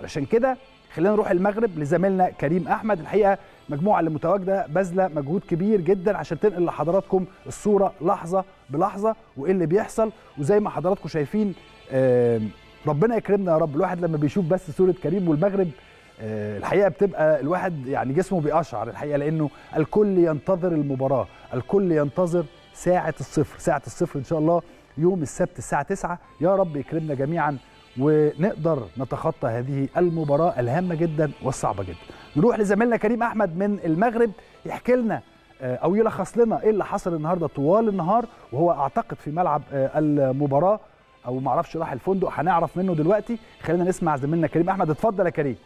علشان كده خلينا نروح المغرب لزميلنا كريم احمد الحقيقه مجموعه اللي متواجده باذله مجهود كبير جدا عشان تنقل لحضراتكم الصوره لحظه بلحظه وايه اللي بيحصل وزي ما حضراتكم شايفين ربنا يكرمنا يا رب الواحد لما بيشوف بس صوره كريم والمغرب آه، الحقيقه بتبقى الواحد يعني جسمه بيقشعر الحقيقه لانه الكل ينتظر المباراه الكل ينتظر ساعه الصفر ساعه الصفر ان شاء الله يوم السبت الساعه 9 يا رب يكرمنا جميعا ونقدر نتخطى هذه المباراة الهامة جدا والصعبة جدا نروح لزميلنا كريم أحمد من المغرب يحكي لنا آه، أو يلخص لنا إيه اللي حصل النهاردة طوال النهار وهو أعتقد في ملعب آه، المباراة أو معرفش راح الفندق هنعرف منه دلوقتي خلينا نسمع زميلنا كريم أحمد اتفضل يا كريم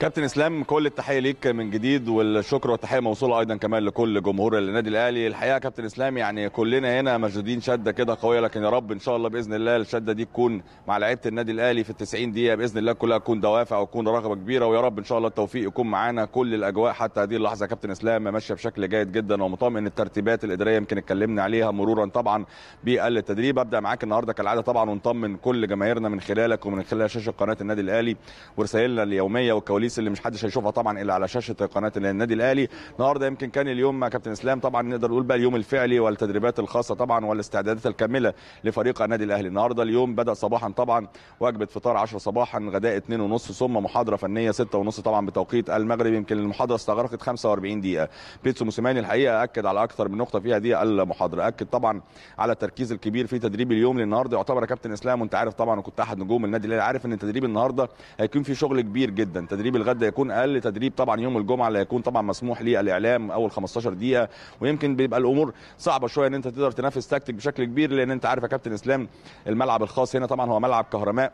كابتن اسلام كل التحيه ليك من جديد والشكر والتحيه موصوله ايضا كمان لكل جمهور النادي الاهلي الحقيقه كابتن اسلام يعني كلنا هنا مشدودين شده كده قويه لكن يا رب ان شاء الله باذن الله الشده دي تكون مع لعيبه النادي الاهلي في ال 90 دقيقه باذن الله كلها تكون دوافع وتكون رغبه كبيره ويا رب ان شاء الله التوفيق يكون معانا كل الاجواء حتى هذه اللحظه كابتن اسلام ماشيه بشكل جيد جدا ومطمئن الترتيبات الاداريه يمكن اتكلمنا عليها مرورا طبعا بالتدريب ابدا معاك النهارده كالعاده طبعا ونطمن كل جماهيرنا من خلالك ومن خلال شاشه قناه النادي الاهلي ورسائلنا اليوميه الكواليس اللي مش حدش هيشوفها طبعا الا على شاشه قناه النادي الاهلي النهارده يمكن كان اليوم كابتن اسلام طبعا نقدر نقول بقى اليوم الفعلي والتدريبات الخاصه طبعا والاستعدادات الكامله لفريق النادي الاهلي النهارده اليوم بدا صباحا طبعا وجبه فطار 10 صباحا غداء 2:30 ثم محاضره فنيه 6:30 طبعا بتوقيت المغرب يمكن المحاضره استغرقت 45 دقيقه بيتسو موسيماني الحقيقه اكد على اكثر من نقطه في هذه المحاضره اكد طبعا على التركيز الكبير في تدريب اليوم للنهارده يعتبر يا كابتن اسلام وانت عارف طبعا وكنت احد نجوم النادي الاهلي عارف ان تدريب النهارده هيكون في شغل كبير جدا تدريب تدريب الغد يكون اقل تدريب طبعا يوم الجمعه اللي هيكون طبعا مسموح للاعلام اول 15 دقيقه ويمكن بيبقى الامور صعبه شويه ان انت تقدر تنافس تكتيك بشكل كبير لان انت عارف يا كابتن اسلام الملعب الخاص هنا طبعا هو ملعب كهرماء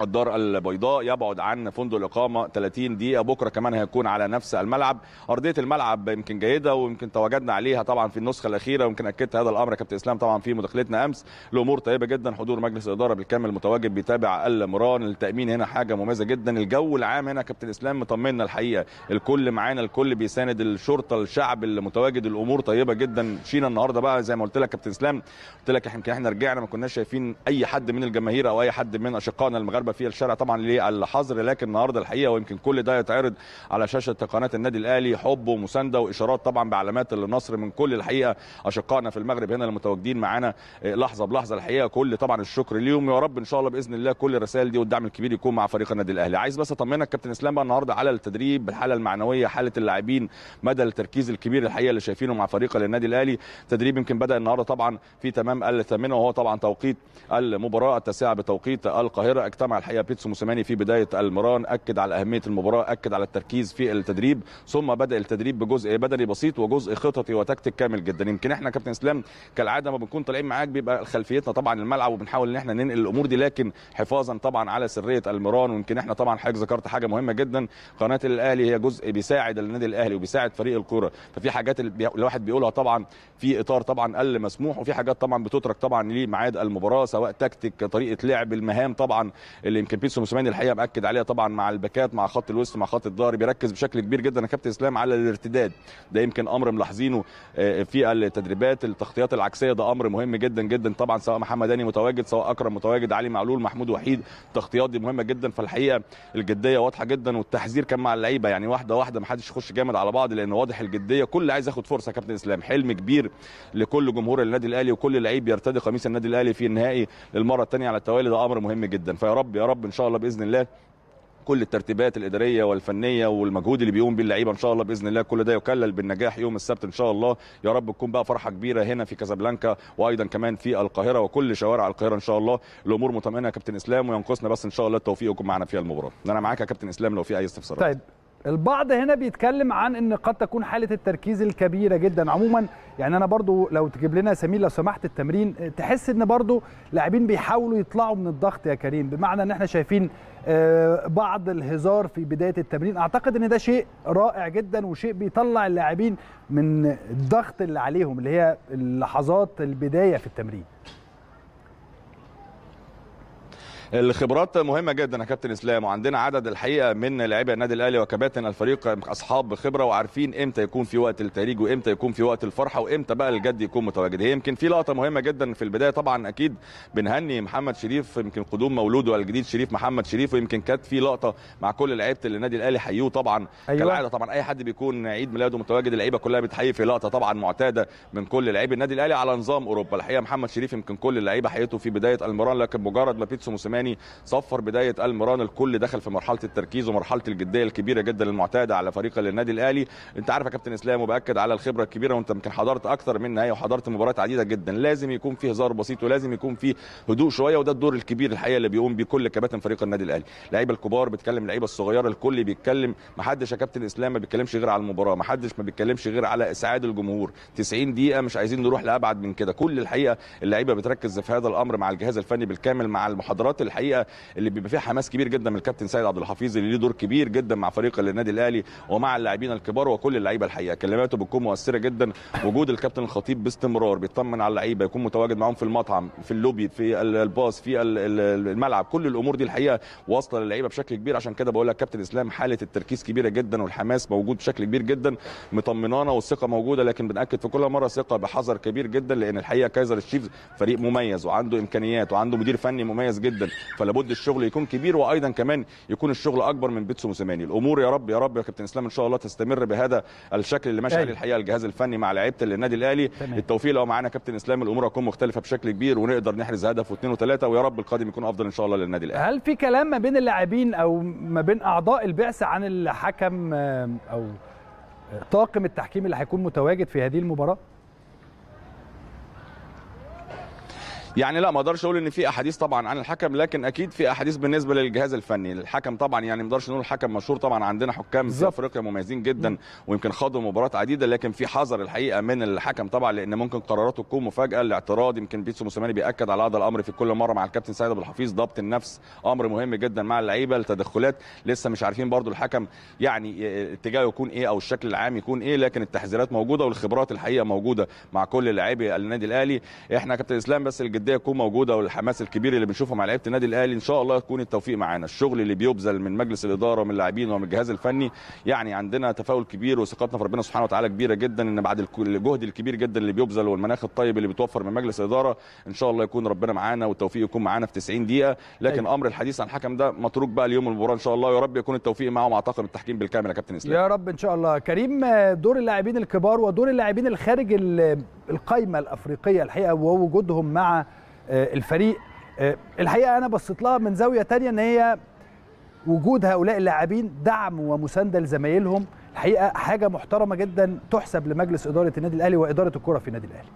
الدار البيضاء يبعد عن فندق الاقامه 30 دقيقه بكره كمان هيكون على نفس الملعب ارضيه الملعب يمكن جيده ويمكن تواجدنا عليها طبعا في النسخه الاخيره ويمكن اكدت هذا الامر كابتن اسلام طبعا في مداخلتنا امس الامور طيبه جدا حضور مجلس الاداره بالكامل متواجد بيتابع المران التامين هنا حاجه مميزه جدا الجو العام هنا كابتن اسلام مطمنا الحقيقه الكل معانا الكل بيساند الشرطه الشعب المتواجد الامور طيبه جدا شينا النهارده بقى زي ما قلت لك كابتن اسلام قلت لك يمكن احنا رجعنا ما كناش شايفين اي حد من الجماهير او اي حد من اشقائنا المغرب محاربه في الشارع طبعا للحظر لكن النهارده الحقيقه ويمكن كل ده يتعرض على شاشه قناه النادي الاهلي حب ومسانده واشارات طبعا بعلامات النصر من كل الحقيقه اشقائنا في المغرب هنا المتواجدين معانا لحظه بلحظه الحقيقه كل طبعا الشكر ليهم يا رب ان شاء الله باذن الله كل الرسائل دي والدعم الكبير يكون مع فريق النادي الاهلي عايز بس اطمنك كابتن اسلام بقى النهارده على التدريب الحاله المعنويه حاله اللاعبين مدى التركيز الكبير الحقيقه اللي شايفينه مع فريق النادي الاهلي تدريب يمكن بدا النهارده طبعا في تمام الثامنه وهو طبعا توقيت المباراه التاسعه بتوقيت القاهره اجتمع جمع الحقيقه بيتسو موسيماني في بدايه المران اكد على اهميه المباراه اكد على التركيز في التدريب ثم بدا التدريب بجزء بدني بسيط وجزء خططي وتكتيك كامل جدا يمكن احنا كابتن اسلام كالعاده ما بنكون طالعين معاك بيبقى خلفيتنا طبعا الملعب وبنحاول ان احنا ننقل الامور دي لكن حفاظا طبعا على سريه المران ويمكن احنا طبعا حضرتك ذكرت حاجه مهمه جدا قناه الاهلي هي جزء بيساعد النادي الاهلي وبيساعد فريق الكوره ففي حاجات الواحد بيقولها طبعا في اطار طبعا اقل مسموح وفي حاجات طبعا بتترك طبعا لميعاد المباراه سواء تكتيك طريقه لعب المهام طبعا اللي يمكن بيتسو موسيماني الحقيقه مأكد عليها طبعا مع الباكات مع خط الوسط مع خط الظهر بيركز بشكل كبير جدا يا كابتن اسلام على الارتداد ده يمكن امر ملاحظينه آه، في التدريبات التغطيات العكسيه ده امر مهم جدا جدا طبعا سواء محمد هاني متواجد سواء اكرم متواجد علي معلول محمود وحيد التغطيات دي مهمه جدا فالحقيقه الجديه واضحه جدا والتحذير كان مع اللعيبه يعني واحده واحده ما حدش يخش جامد على بعض لان واضح الجديه كل عايز ياخد فرصه يا كابتن اسلام حلم كبير لكل جمهور النادي الاهلي وكل لعيب يرتدي قميص النادي الاهلي في النهائي للمره الثانيه على التوالي ده امر مهم جدا فيا رب رب يا رب ان شاء الله باذن الله كل الترتيبات الاداريه والفنيه والمجهود اللي بيقوم بيه اللعيبه ان شاء الله باذن الله كل ده يكلل بالنجاح يوم السبت ان شاء الله يا رب تكون بقى فرحه كبيره هنا في كازابلانكا وايضا كمان في القاهره وكل شوارع القاهره ان شاء الله الامور مطمئنه يا كابتن اسلام وينقصنا بس ان شاء الله التوفيق يكون معنا في المباراه انا معاك يا كابتن اسلام لو في اي استفسارات طيب البعض هنا بيتكلم عن ان قد تكون حاله التركيز الكبيره جدا عموما يعني انا برضو لو تجيب لنا سمير لو سمحت التمرين تحس ان برضو لاعبين بيحاولوا يطلعوا من الضغط يا كريم بمعنى ان احنا شايفين آه، بعض الهزار في بدايه التمرين اعتقد ان ده شيء رائع جدا وشيء بيطلع اللاعبين من الضغط اللي عليهم اللي هي اللحظات البدايه في التمرين الخبرات مهمه جدا يا كابتن اسلام وعندنا عدد الحقيقه من لاعبي النادي الاهلي وكباتن الفريق اصحاب خبره وعارفين امتى يكون في وقت التهريج وامتى يكون في وقت الفرحه وامتى بقى الجد يكون متواجد هي يمكن في لقطه مهمه جدا في البدايه طبعا اكيد بنهني محمد شريف يمكن قدوم مولوده الجديد شريف محمد شريف ويمكن كانت في لقطه مع كل لعيبه النادي الاهلي حيوه طبعا أيوة. كالعاده طبعا اي حد بيكون عيد ميلاده متواجد اللعيبه كلها بتحيي في لقطه طبعا معتاده من كل لعيبه النادي الاهلي على نظام اوروبا الحقيقه محمد شريف يمكن كل اللعيبه حيته في بدايه المران لكن مجرد ما بيتسو موسيماني الثاني يعني صفر بدايه المران الكل دخل في مرحله التركيز ومرحله الجديه الكبيره جدا المعتاده على فريق النادي الاهلي انت عارف يا كابتن اسلام وباكد على الخبره الكبيره وانت يمكن حضرت اكثر من نهائي وحضرت مباريات عديده جدا لازم يكون في هزار بسيط ولازم يكون في هدوء شويه وده الدور الكبير الحقيقه اللي بيقوم بيه كل كباتن فريق النادي الاهلي اللعيبه الكبار بتكلم اللعيبه الصغيره الكل بيتكلم ما حدش يا كابتن اسلام ما بيتكلمش غير على المباراه ما حدش ما بيتكلمش غير على اسعاد الجمهور 90 دقيقه مش عايزين نروح لابعد من كده كل الحقيقه اللعيبه بتركز في هذا الامر مع الجهاز الفني بالكامل مع المحاضرات الحقيقه اللي بيبقى فيها حماس كبير جدا من الكابتن سيد عبد الحفيظ اللي ليه دور كبير جدا مع فريق النادي الاهلي ومع اللاعبين الكبار وكل اللعيبه الحقيقه كلماته بتكون مؤثره جدا وجود الكابتن الخطيب باستمرار بيطمن على اللعيبه يكون متواجد معاهم في المطعم في اللوبي في الباص في الملعب كل الامور دي الحقيقه واصله للعيبه بشكل كبير عشان كده بقول لك كابتن اسلام حاله التركيز كبيره جدا والحماس موجود بشكل كبير جدا مطمنانا والثقه موجوده لكن بناكد في كل مره ثقه بحذر كبير جدا لان الحقيقه كايزر تشيفز فريق مميز وعنده امكانيات وعنده مدير فني مميز جدا فلابد الشغل يكون كبير وايضا كمان يكون الشغل اكبر من بيتسو موسيماني الامور يا رب يا رب يا كابتن اسلام ان شاء الله تستمر بهذا الشكل اللي ماشي عليه الحقيقه الجهاز الفني مع لعيبه النادي الاهلي التوفيق لو معانا كابتن اسلام الامور هتكون مختلفه بشكل كبير ونقدر نحرز هدف واثنين وثلاثه ويا رب القادم يكون افضل ان شاء الله للنادي الاهلي هل في كلام ما بين اللاعبين او ما بين اعضاء البعثه عن الحكم او طاقم التحكيم اللي هيكون متواجد في هذه المباراه يعني لا ما اقدرش اقول ان في احاديث طبعا عن الحكم لكن اكيد في احاديث بالنسبه للجهاز الفني الحكم طبعا يعني ما اقدرش نقول الحكم مشهور طبعا عندنا حكام في افريقيا مميزين جدا ويمكن خاضوا مباريات عديده لكن في حذر الحقيقه من الحكم طبعا لان ممكن قراراته تكون مفاجاه الاعتراض يمكن بيتسو موسيماني بياكد على هذا الامر في كل مره مع الكابتن سيد ابو الحفيظ ضبط النفس امر مهم جدا مع اللعيبه التدخلات لسه مش عارفين برضو الحكم يعني اتجاهه يكون ايه او الشكل العام يكون ايه لكن التحذيرات موجوده والخبرات الحقيقه موجوده مع كل لاعبي النادي الاهلي احنا كابتن اسلام بس الجد الجديه تكون موجوده والحماس الكبير اللي بنشوفه مع لعيبه النادي الاهلي ان شاء الله يكون التوفيق معانا الشغل اللي بيبذل من مجلس الاداره ومن اللاعبين ومن الجهاز الفني يعني عندنا تفاؤل كبير وثقتنا في ربنا سبحانه وتعالى كبيره جدا ان بعد الجهد الكبير جدا اللي بيبذل والمناخ الطيب اللي بيتوفر من مجلس الاداره ان شاء الله يكون ربنا معانا والتوفيق يكون معانا في 90 دقيقه لكن أي. طيب. امر الحديث عن الحكم ده متروك بقى ليوم المباراه ان شاء الله يا رب يكون التوفيق معه مع طاقم التحكيم بالكامل يا كابتن اسلام يا رب ان شاء الله كريم دور اللاعبين الكبار ودور اللاعبين الخارج القايمه الافريقيه الحقيقه ووجودهم مع آه، الفريق آه، الحقيقه انا بصيت لها من زاويه تانية ان هي وجود هؤلاء اللاعبين دعم ومسانده لزمايلهم الحقيقه حاجه محترمه جدا تحسب لمجلس اداره النادي الاهلي واداره الكره في النادي الاهلي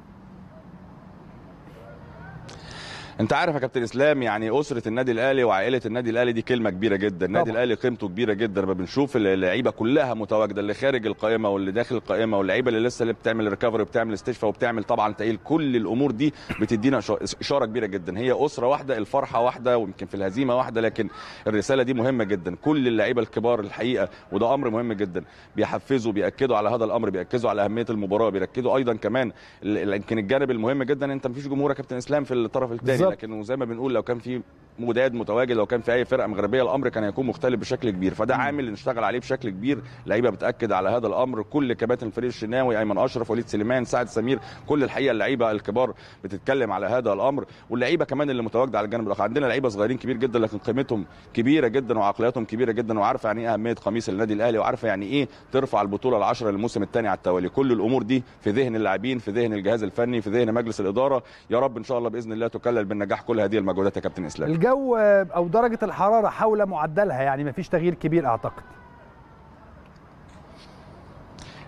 انت عارف يا كابتن اسلام يعني اسره النادي الاهلي وعائله النادي الاهلي دي كلمه كبيره جدا النادي الاهلي قيمته كبيره جدا لما بنشوف اللعيبه كلها متواجده اللي خارج القائمه واللي داخل القائمه واللعيبه اللي لسه اللي بتعمل ريكفري وبتعمل استشفاء وبتعمل طبعا تقيل كل الامور دي بتدينا اشاره كبيره جدا هي اسره واحده الفرحه واحده ويمكن في الهزيمه واحده لكن الرساله دي مهمه جدا كل اللعيبه الكبار الحقيقه وده امر مهم جدا بيحفزوا بياكدوا على هذا الامر بياكدوا على اهميه المباراه بيركزوا ايضا كمان يمكن الجانب المهم جدا انت مفيش جمهور يا كابتن اسلام في الطرف الثاني لكن زي ما بنقول لو كان في مداد متواجد لو كان في اي فرقه مغربيه الامر كان هيكون مختلف بشكل كبير فده عامل نشتغل عليه بشكل كبير لعيبه بتاكد على هذا الامر كل كباتن الفريق الشناوي ايمن اشرف وليد سليمان سعد سمير كل الحقيقه اللعيبه الكبار بتتكلم على هذا الامر واللعيبه كمان اللي متواجده على الجانب الاخر عندنا لعيبه صغيرين كبير جدا لكن قيمتهم كبيره جدا وعقلياتهم كبيره جدا وعارفه يعني ايه اهميه قميص النادي الاهلي وعارفه يعني ايه ترفع البطوله العشره للموسم الثاني على التوالي كل الامور دي في ذهن اللاعبين في ذهن الجهاز الفني في ذهن مجلس الاداره يا رب ان شاء الله باذن الله تكلل بالنجاح كل هذه المجهودات يا كابتن اسلام الجو آه، او درجه الحراره حول معدلها يعني ما فيش تغيير كبير اعتقد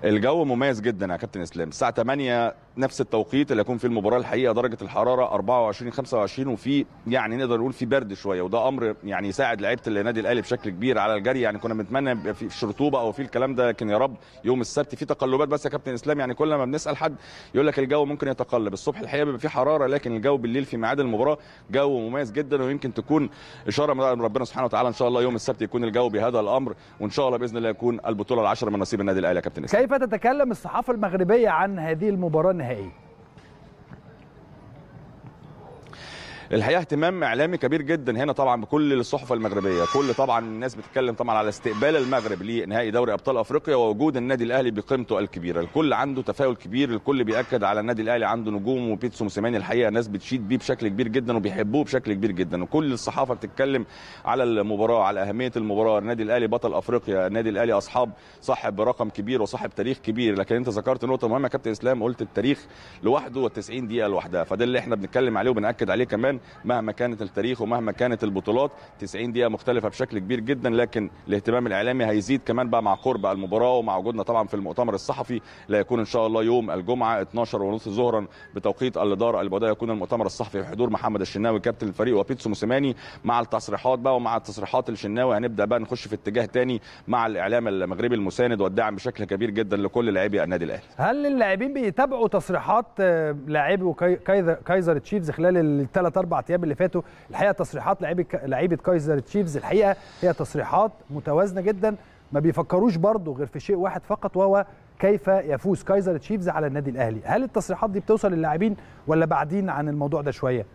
الجو مميز جدا يا كابتن اسلام الساعه 8 نفس التوقيت اللي هيكون فيه المباراه الحقيقه درجه الحراره 24 25 وفي يعني نقدر نقول في برد شويه وده امر يعني يساعد لعيبه النادي الاهلي بشكل كبير على الجري يعني كنا بنتمنى يبقى في رطوبه او في الكلام ده لكن يا رب يوم السبت في تقلبات بس يا كابتن اسلام يعني كل ما بنسال حد يقول لك الجو ممكن يتقلب الصبح الحقيقه بيبقى في حراره لكن الجو بالليل في ميعاد المباراه جو مميز جدا ويمكن تكون اشاره من ربنا سبحانه وتعالى ان شاء الله يوم السبت يكون الجو بهذا الامر وان شاء الله باذن الله يكون البطوله العشره من نصيب النادي الاهلي يا كابتن اسلام كيف تتكلم الصحافة المغربية عن هذه المباراة النهائية؟ الحقيقه اهتمام اعلامي كبير جدا هنا طبعا بكل الصحف المغربيه كل طبعا الناس بتتكلم طبعا على استقبال المغرب لنهائي دوري ابطال افريقيا ووجود النادي الاهلي بقيمته الكبيره الكل عنده تفاؤل كبير الكل بياكد على النادي الاهلي عنده نجوم وبيتسو موسيماني الحقيقه ناس بتشيد بيه بشكل كبير جدا وبيحبوه بشكل كبير جدا وكل الصحافه بتتكلم على المباراه على اهميه المباراه النادي الاهلي بطل افريقيا النادي الاهلي اصحاب صاحب رقم كبير وصاحب تاريخ كبير لكن انت ذكرت نقطه مهمه كابتن اسلام قلت التاريخ لوحده 90 دقيقه لوحدها فده اللي احنا بنتكلم عليه وبناكد عليه كمان مهما كانت التاريخ ومهما كانت البطولات 90 دقيقه مختلفه بشكل كبير جدا لكن الاهتمام الاعلامي هيزيد كمان بقى مع قرب المباراه ومع وجودنا طبعا في المؤتمر الصحفي لا يكون ان شاء الله يوم الجمعه 12 ونص ظهرا بتوقيت الاداره البعديه يكون المؤتمر الصحفي بحضور محمد الشناوي كابتن الفريق وبيتسو موسيماني مع التصريحات بقى ومع تصريحات الشناوي هنبدا بقى نخش في اتجاه تاني مع الاعلام المغربي المساند والدعم بشكل كبير جدا لكل لاعبي النادي الاهلي هل اللاعبين بيتابعوا تصريحات آه، لاعبي كايزر تشيفز خلال الثلاث الاربع ايام اللي فاتوا الحقيقه تصريحات لعيبه لعيبه كايزر تشيفز الحقيقه هي تصريحات متوازنه جدا ما بيفكروش برضه غير في شيء واحد فقط وهو كيف يفوز كايزر تشيفز على النادي الاهلي هل التصريحات دي بتوصل للاعبين ولا بعدين عن الموضوع ده شويه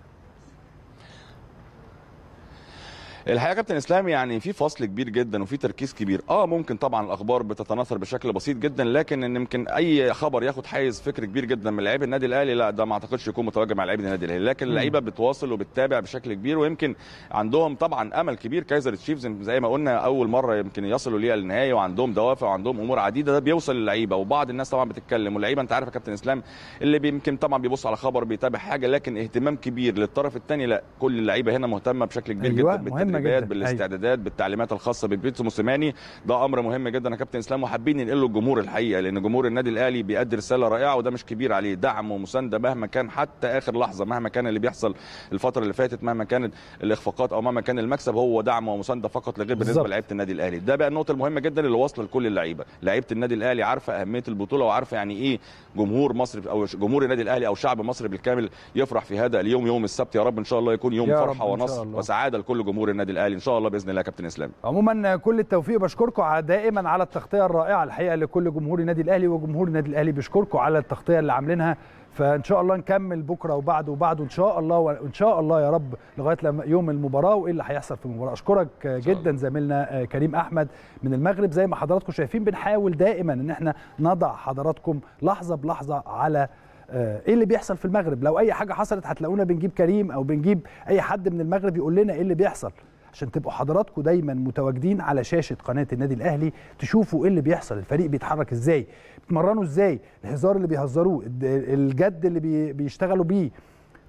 الحقيقه كابتن اسلام يعني في فصل كبير جدا وفي تركيز كبير اه ممكن طبعا الاخبار بتتناثر بشكل بسيط جدا لكن ان يمكن اي خبر ياخد حيز فكر كبير جدا من لعيبه النادي الاهلي لا ده ما اعتقدش يكون متواجد مع لعيبه النادي الاهلي لكن اللعيبه بتواصل وبتتابع بشكل كبير ويمكن عندهم طبعا امل كبير كايزر تشيفز زي ما قلنا اول مره يمكن يصلوا ليها النهايه وعندهم دوافع وعندهم امور عديده ده بيوصل للعيبه وبعض الناس طبعا بتتكلم واللعيبه انت عارف يا كابتن اسلام اللي يمكن طبعا بيبص على خبر بيتابع حاجه لكن اهتمام كبير للطرف الثاني لا كل اللعيبه هنا مهتمه بشكل كبير أيوة جدا مهم بالتدريبات أيوة. بالاستعدادات بالتعليمات الخاصه ببيتسو موسيماني ده امر مهم جدا يا كابتن اسلام وحابين ننقله للجمهور الحقيقه لان جمهور النادي الاهلي بيقدر رساله رائعه وده مش كبير عليه دعم ومسانده مهما كان حتى اخر لحظه مهما كان اللي بيحصل الفتره اللي فاتت مهما كانت الاخفاقات او مهما كان المكسب هو دعم ومسانده فقط لغير بالنسبه لعيبه النادي الاهلي ده بقى النقطه المهمه جدا اللي واصله لكل اللعيبه لعيبه النادي الاهلي عارفه اهميه البطوله وعارفه يعني ايه جمهور مصر او جمهور النادي الاهلي او شعب مصر بالكامل يفرح في هذا اليوم يوم السبت يا رب ان شاء الله يكون يوم فرحه ونصر وسعاده لكل جمهور النادي النادي الاهلي ان شاء الله باذن الله يا كابتن اسلام عموما كل التوفيق بشكركم دائما على التغطيه الرائعه الحقيقه لكل جمهور النادي الاهلي وجمهور النادي الاهلي بيشكركم على التغطيه اللي عاملينها فان شاء الله نكمل بكره وبعده وبعده ان شاء الله وان شاء الله يا رب لغايه لما يوم المباراه وايه اللي هيحصل في المباراه اشكرك جدا زميلنا آه، كريم احمد من المغرب زي ما حضراتكم شايفين بنحاول دائما ان احنا نضع حضراتكم لحظه بلحظه على آه، ايه اللي بيحصل في المغرب لو اي حاجه حصلت هتلاقونا بنجيب كريم او بنجيب اي حد من المغرب يقول لنا ايه اللي بيحصل عشان تبقوا حضراتكم دايما متواجدين على شاشه قناه النادي الاهلي تشوفوا ايه اللي بيحصل الفريق بيتحرك ازاي بيتمرنوا ازاي الهزار اللي بيهزروه الجد اللي بيشتغلوا بيه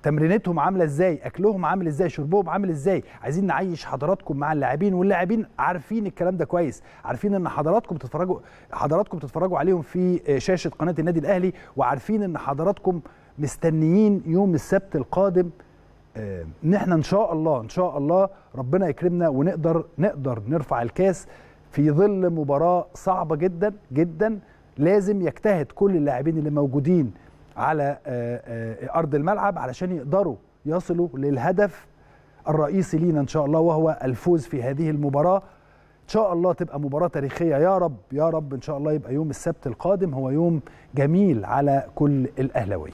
تمرينتهم عامله ازاي اكلهم عامل ازاي شربهم عامل ازاي عايزين نعيش حضراتكم مع اللاعبين واللاعبين عارفين الكلام ده كويس عارفين ان حضراتكم بتتفرجوا حضراتكم بتتفرجوا عليهم في شاشه قناه النادي الاهلي وعارفين ان حضراتكم مستنيين يوم السبت القادم ان آه، احنا ان شاء الله ان شاء الله ربنا يكرمنا ونقدر نقدر نرفع الكاس في ظل مباراه صعبه جدا جدا لازم يجتهد كل اللاعبين اللي موجودين على آه، آه، ارض الملعب علشان يقدروا يصلوا للهدف الرئيسي لينا ان شاء الله وهو الفوز في هذه المباراه ان شاء الله تبقى مباراه تاريخيه يا رب يا رب ان شاء الله يبقى يوم السبت القادم هو يوم جميل على كل الاهلاويه